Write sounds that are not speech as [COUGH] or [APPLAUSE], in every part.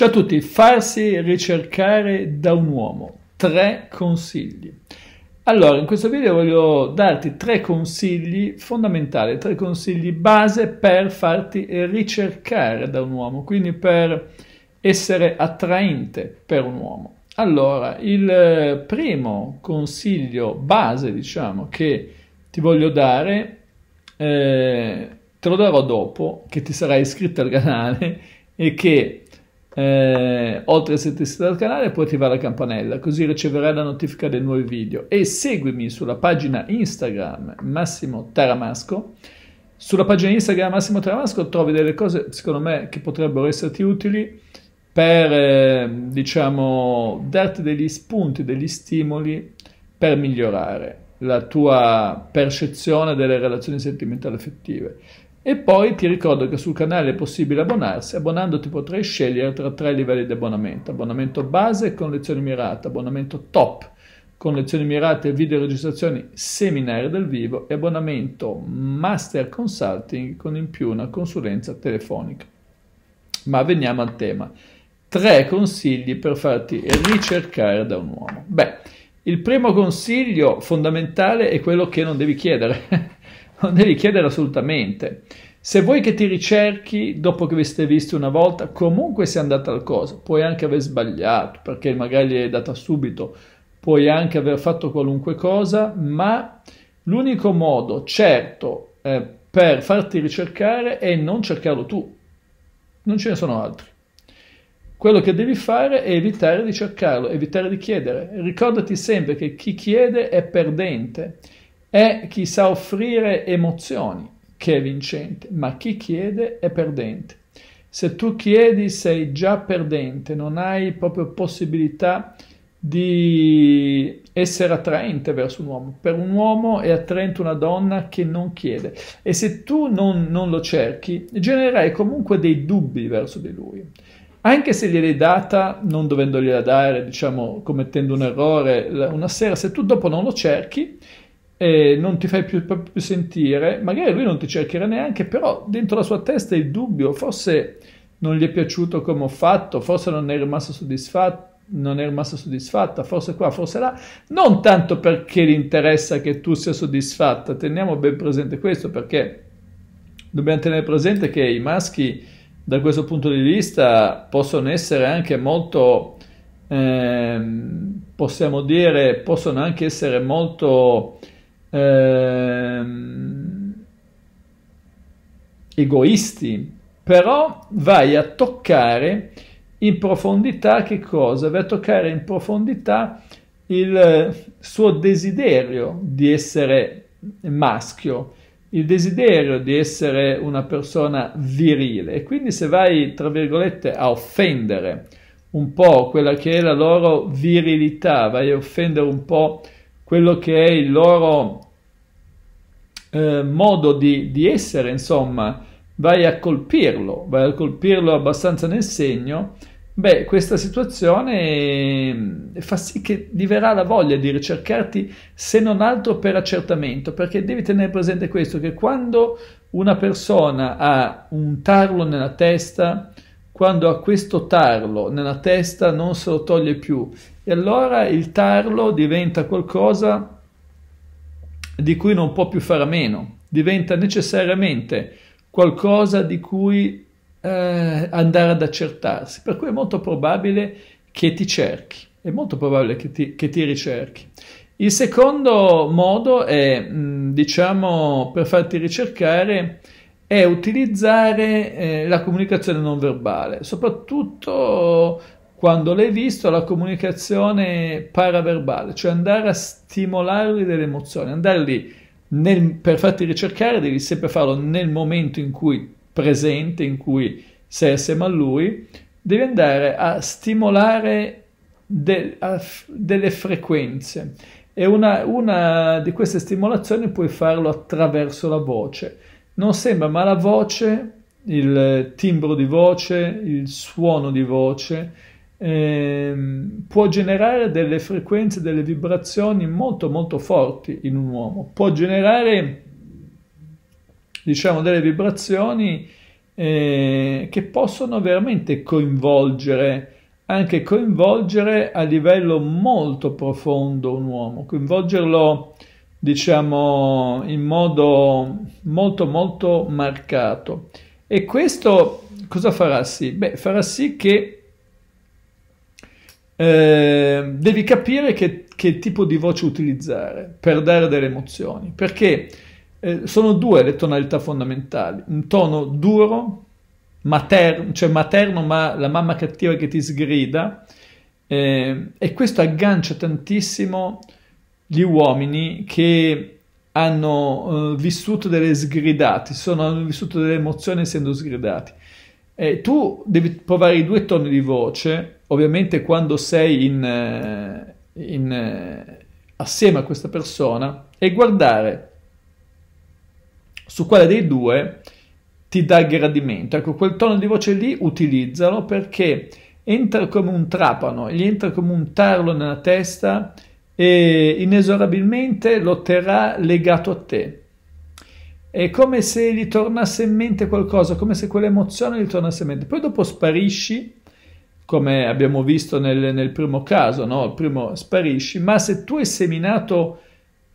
Ciao a tutti, farsi ricercare da un uomo. Tre consigli. Allora, in questo video voglio darti tre consigli fondamentali, tre consigli base per farti ricercare da un uomo, quindi per essere attraente per un uomo. Allora, il primo consiglio base, diciamo, che ti voglio dare, eh, te lo darò dopo che ti sarai iscritto al canale [LAUGHS] e che eh, oltre a iscriversi al canale puoi attivare la campanella così riceverai la notifica dei nuovi video e seguimi sulla pagina Instagram Massimo Taramasco sulla pagina Instagram Massimo Taramasco trovi delle cose secondo me che potrebbero esserti utili per eh, diciamo darti degli spunti, degli stimoli per migliorare la tua percezione delle relazioni sentimentali affettive. E poi ti ricordo che sul canale è possibile abbonarsi, abbonandoti potrai scegliere tra tre livelli di abbonamento, abbonamento base con lezioni mirate, abbonamento top con lezioni mirate e video registrazioni seminari dal vivo e abbonamento master consulting con in più una consulenza telefonica. Ma veniamo al tema. Tre consigli per farti ricercare da un uomo. Beh, il primo consiglio fondamentale è quello che non devi chiedere. [LAUGHS] non devi chiedere assolutamente. Se vuoi che ti ricerchi dopo che vi siete visti una volta, comunque sia andata al coso, puoi anche aver sbagliato perché magari è data subito, puoi anche aver fatto qualunque cosa, ma l'unico modo certo eh, per farti ricercare è non cercarlo tu, non ce ne sono altri. Quello che devi fare è evitare di cercarlo, evitare di chiedere. Ricordati sempre che chi chiede è perdente, è chi sa offrire emozioni che è vincente, ma chi chiede è perdente. Se tu chiedi sei già perdente, non hai proprio possibilità di essere attraente verso un uomo. Per un uomo è attraente una donna che non chiede e se tu non, non lo cerchi genererai comunque dei dubbi verso di lui. Anche se gliel'hai data, non dovendogliela dare, diciamo commettendo un errore una sera, se tu dopo non lo cerchi, e non ti fai più sentire, magari lui non ti cercherà neanche, però dentro la sua testa è il dubbio, forse non gli è piaciuto come ho fatto, forse non è rimasto soddisfatto, non è rimasta soddisfatta, forse qua, forse là, non tanto perché gli interessa che tu sia soddisfatta, teniamo ben presente questo perché dobbiamo tenere presente che i maschi da questo punto di vista possono essere anche molto, eh, possiamo dire, possono anche essere molto ehm, egoisti, però vai a toccare in profondità che cosa? Vai a toccare in profondità il eh, suo desiderio di essere maschio, il desiderio di essere una persona virile e quindi se vai, tra virgolette, a offendere un po' quella che è la loro virilità, vai a offendere un po' quello che è il loro eh, modo di, di essere, insomma, vai a colpirlo, vai a colpirlo abbastanza nel segno, beh, questa situazione eh, fa sì che diverrà la voglia di ricercarti se non altro per accertamento, perché devi tenere presente questo, che quando una persona ha un tarlo nella testa, quando ha questo tarlo nella testa non se lo toglie più e allora il tarlo diventa qualcosa di cui non può più fare a meno, diventa necessariamente qualcosa di cui eh, andare ad accertarsi, per cui è molto probabile che ti cerchi, è molto probabile che ti, che ti ricerchi. Il secondo modo è, mm, diciamo, per farti ricercare, è utilizzare eh, la comunicazione non verbale, soprattutto quando l'hai visto la comunicazione paraverbale, cioè andare a stimolarli delle emozioni, andare nel, per farti ricercare devi sempre farlo nel momento in cui presente, in cui sei assieme a lui, devi andare a stimolare de, a, delle frequenze e una, una di queste stimolazioni puoi farlo attraverso la voce non sembra, ma la voce, il timbro di voce, il suono di voce ehm, può generare delle frequenze, delle vibrazioni molto molto forti in un uomo, può generare diciamo delle vibrazioni eh, che possono veramente coinvolgere anche coinvolgere a livello molto profondo un uomo, coinvolgerlo diciamo, in modo molto molto marcato. E questo cosa farà sì? Beh, farà sì che eh, devi capire che, che, tipo di voce utilizzare per dare delle emozioni, perché eh, sono due le tonalità fondamentali, un tono duro, materno, cioè materno, ma la mamma cattiva che ti sgrida, eh, e questo aggancia tantissimo gli uomini che hanno eh, vissuto delle sgridate, sono, hanno vissuto delle emozioni essendo sgridati. Eh, tu devi provare i due toni di voce, ovviamente quando sei in, eh, in, eh, assieme a questa persona, e guardare su quale dei due ti dà gradimento. Ecco, quel tono di voce lì utilizzalo perché entra come un trapano, gli entra come un tarlo nella testa e inesorabilmente lo terrà legato a te. È come se gli tornasse in mente qualcosa, come se quell'emozione gli tornasse in mente. Poi dopo sparisci, come abbiamo visto nel, nel primo caso, no? Il primo sparisci, ma se tu hai seminato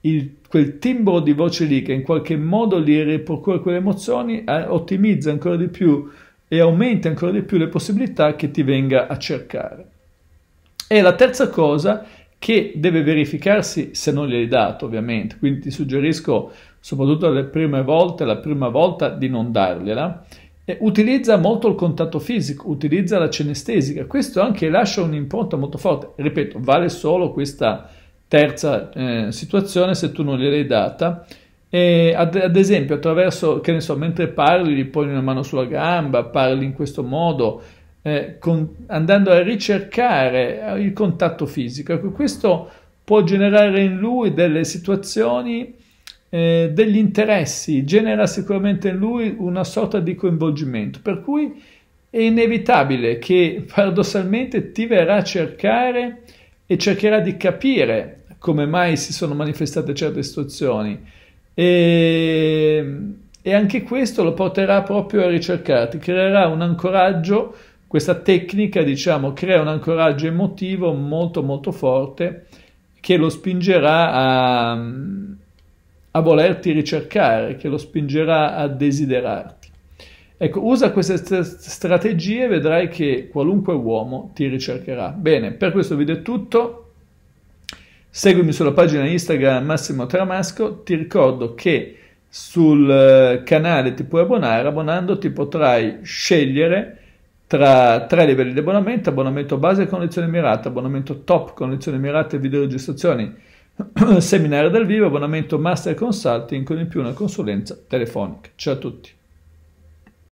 il, quel timbro di voce lì che in qualche modo gli procura quelle emozioni, eh, ottimizza ancora di più e aumenta ancora di più le possibilità che ti venga a cercare. E la terza cosa che deve verificarsi se non gli hai dato ovviamente, quindi ti suggerisco soprattutto le prime volte, la prima volta di non dargliela. E utilizza molto il contatto fisico, utilizza la cinestesica, questo anche lascia un'impronta molto forte, ripeto, vale solo questa terza eh, situazione se tu non gliel'hai data. E ad, ad, esempio, attraverso, che ne so, mentre parli, gli poni una mano sulla gamba, parli in questo modo, eh, con, andando a ricercare eh, il contatto fisico. Ecco, questo può generare in lui delle situazioni, eh, degli interessi, genera sicuramente in lui una sorta di coinvolgimento, per cui è inevitabile che paradossalmente ti verrà a cercare e cercherà di capire come mai si sono manifestate certe situazioni e, e anche questo lo porterà proprio a ricercarti, creerà un ancoraggio questa tecnica, diciamo, crea un ancoraggio emotivo molto molto forte che lo spingerà a, a volerti ricercare, che lo spingerà a desiderarti. Ecco, usa queste st- strategie e vedrai che qualunque uomo ti ricercherà. Bene, per questo video è tutto. Seguimi sulla pagina Instagram Massimo Tramasco. Ti ricordo che sul eh, canale ti puoi abbonare, abbonandoti potrai scegliere tra tre livelli di abbonamento, abbonamento base e condizione mirata, abbonamento top, con condizione mirata e videoregistrazioni, [CLEARS THROAT] seminario dal vivo, abbonamento master consulting con in più una consulenza telefonica. Ciao a tutti.